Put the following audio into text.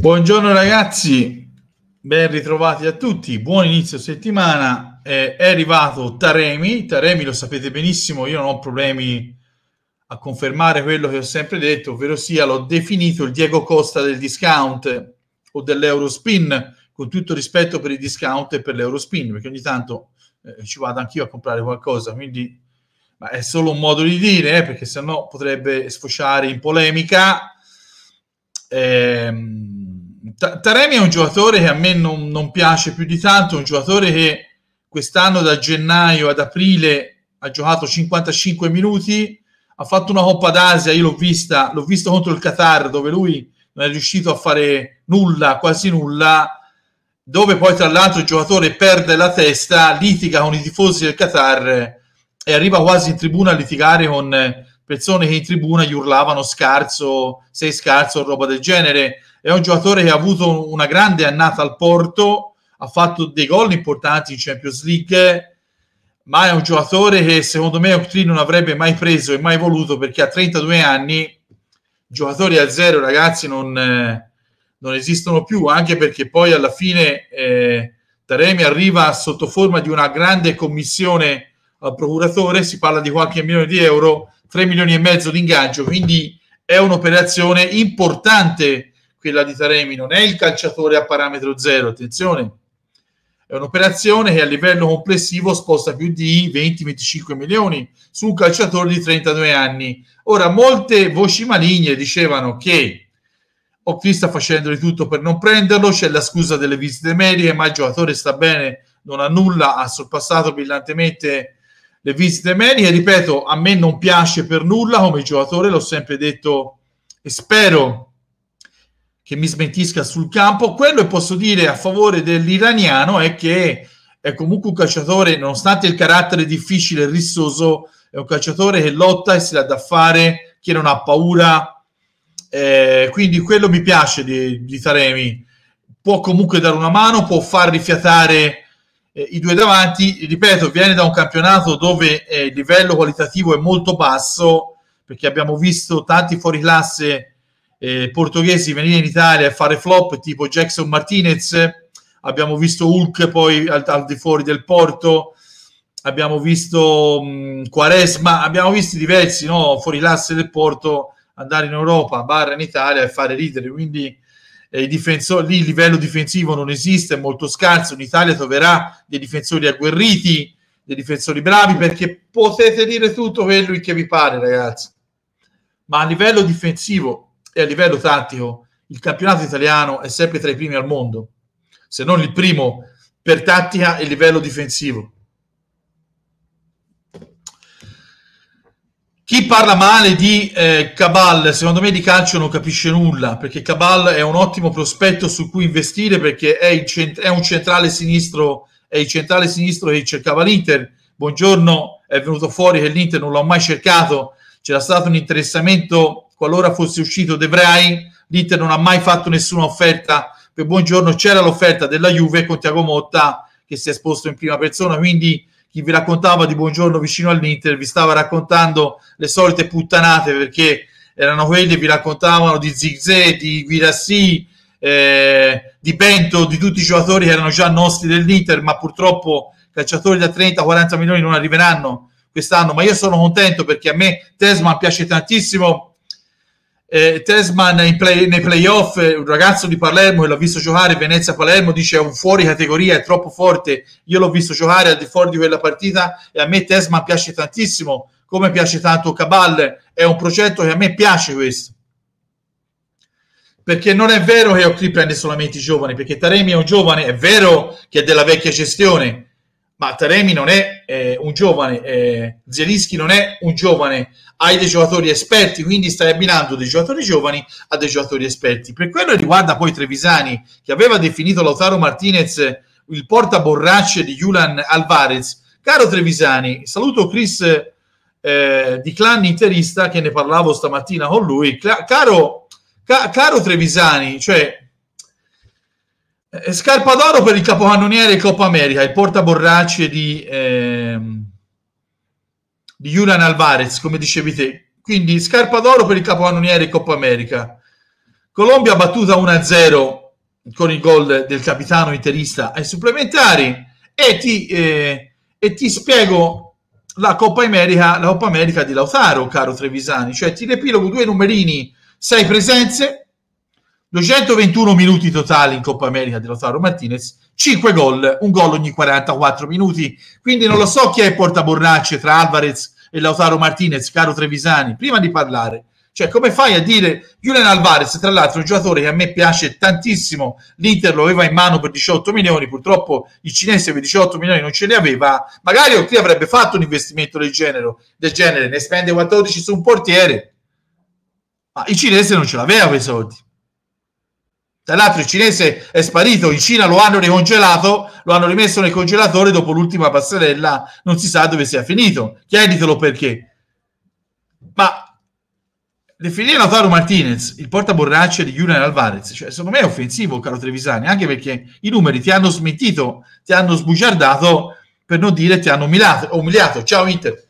Buongiorno ragazzi, ben ritrovati a tutti, buon inizio settimana. Eh, è arrivato Taremi, Taremi lo sapete benissimo, io non ho problemi a confermare quello che ho sempre detto, ovvero sia l'ho definito il Diego Costa del discount o dell'Eurospin, con tutto rispetto per il discount e per l'Eurospin, perché ogni tanto eh, ci vado anch'io a comprare qualcosa, quindi ma è solo un modo di dire, eh, perché sennò potrebbe sfociare in polemica. Ehm Taremi è un giocatore che a me non, non piace più di tanto, un giocatore che quest'anno da gennaio ad aprile ha giocato 55 minuti, ha fatto una Coppa d'Asia, io l'ho vista, l'ho visto contro il Qatar dove lui non è riuscito a fare nulla, quasi nulla, dove poi tra l'altro il giocatore perde la testa, litiga con i tifosi del Qatar e arriva quasi in tribuna a litigare con persone che in tribuna gli urlavano scarso, sei scarso o roba del genere. È un giocatore che ha avuto una grande annata al Porto, ha fatto dei gol importanti in Champions League, ma è un giocatore che secondo me Octree non avrebbe mai preso e mai voluto perché a 32 anni giocatori a zero ragazzi non, eh, non esistono più, anche perché poi alla fine eh, Taremi arriva sotto forma di una grande commissione al procuratore, si parla di qualche milione di euro, 3 milioni e mezzo di ingaggio, quindi è un'operazione importante quella di Taremi, non è il calciatore a parametro zero, attenzione, è un'operazione che a livello complessivo sposta più di 20-25 milioni su un calciatore di 32 anni. Ora, molte voci maligne dicevano che Occhi sta facendo di tutto per non prenderlo, c'è la scusa delle visite mediche, ma il giocatore sta bene, non ha nulla, ha sorpassato brillantemente le visite mediche, ripeto, a me non piace per nulla come giocatore, l'ho sempre detto e spero che mi smentisca sul campo. Quello che posso dire a favore dell'iraniano è che è comunque un calciatore, nonostante il carattere difficile e rissoso, è un calciatore che lotta e si dà da fare, che non ha paura. Eh, quindi quello mi piace di, di Taremi. Può comunque dare una mano, può far rifiatare eh, i due davanti, ripeto, viene da un campionato dove eh, il livello qualitativo è molto basso, perché abbiamo visto tanti fuoriclasse eh, portoghesi venire in Italia a fare flop tipo Jackson Martinez, abbiamo visto Hulk poi al, al di fuori del porto, abbiamo visto mh, mm, Quaresma, abbiamo visto diversi no, fuorilasse del porto andare in Europa, barra in Italia e fare ridere, quindi eh, difensori, lì il livello difensivo non esiste, è molto scarso, in Italia troverà dei difensori agguerriti, dei difensori bravi, perché potete dire tutto quello che vi pare, ragazzi. Ma a livello difensivo e a livello tattico, il campionato italiano è sempre tra i primi al mondo, se non il primo per tattica e livello difensivo. Chi parla male di eh, Cabal, secondo me di calcio non capisce nulla, perché Cabal è un ottimo prospetto su cui investire perché è, cent- è un centrale sinistro, è il centrale sinistro che cercava l'Inter. Buongiorno, è venuto fuori che l'Inter non l'ha mai cercato, c'era stato un interessamento qualora fosse uscito De Vrij, l'Inter non ha mai fatto nessuna offerta. Per Buongiorno c'era l'offerta della Juve con Tiago Motta che si è esposto in prima persona, quindi chi vi raccontava di buongiorno vicino all'Inter vi stava raccontando le solite puttanate perché erano quelli che vi raccontavano di Zigze, di Guirassi, eh, di Bento, di tutti i giocatori che erano già nostri dell'Inter, ma purtroppo calciatori da 30-40 milioni non arriveranno quest'anno, ma io sono contento perché a me Tesman piace tantissimo eh, Tesman play, nei playoff, eh, un ragazzo di Palermo che l'ho visto giocare, Venezia-Palermo, dice è un fuori categoria, è troppo forte. Io l'ho visto giocare al di fuori di quella partita e a me Tesman piace tantissimo, come piace tanto Cabal. È un progetto che a me piace questo. Perché non è vero che Occhi prende solamente i giovani, perché Taremi è un giovane, è vero che è della vecchia gestione, ma Taremi non è eh, un giovane, eh, Zielinski non è un giovane, hai dei giocatori esperti, quindi stai abbinando dei giocatori giovani a dei giocatori esperti. Per quello riguarda poi Trevisani, che aveva definito Lautaro Martinez il portaborracce di Julian Alvarez. Caro Trevisani, saluto Chris eh, di Clan Interista che ne parlavo stamattina con lui. Cla- caro, ca- caro Trevisani, cioè eh, scarpa d'oro per il capocannoniere Coppa America, il portaborracce di, ehm, di Julian Alvarez, come dicevi te. Quindi scarpa d'oro per il capocannoniere Coppa America. Colombia battuta 1-0 con il gol del capitano interista ai supplementari e ti, eh, e ti spiego la Coppa, America, la Coppa America di Lautaro, caro Trevisani. Cioè ti riepilogo due numerini, sei presenze, 221 minuti totali in Coppa America di Lautaro Martinez, 5 gol, un gol ogni 44 minuti. Quindi non lo so chi è il portaborracce tra Alvarez e Lautaro Martinez, caro Trevisani, prima di parlare. Cioè, come fai a dire Julian Alvarez, tra l'altro, un giocatore che a me piace tantissimo, l'Inter lo aveva in mano per 18 milioni, purtroppo il cinese per 18 milioni non ce li aveva, magari o chi avrebbe fatto un investimento del genere, del genere ne spende 14 su un portiere, ma il cinese non ce l'aveva quei soldi tra l'altro il cinese è sparito, in Cina lo hanno decongelato, lo hanno rimesso nel congelatore dopo l'ultima passerella, non si sa dove sia finito. Chieditelo perché. Ma definire Lautaro Martinez il portaborracce di Julian Alvarez, cioè, secondo me è offensivo, caro Trevisani, anche perché i numeri ti hanno smentito, ti hanno sbugiardato, per non dire ti hanno umiliato. umiliato. Ciao Inter.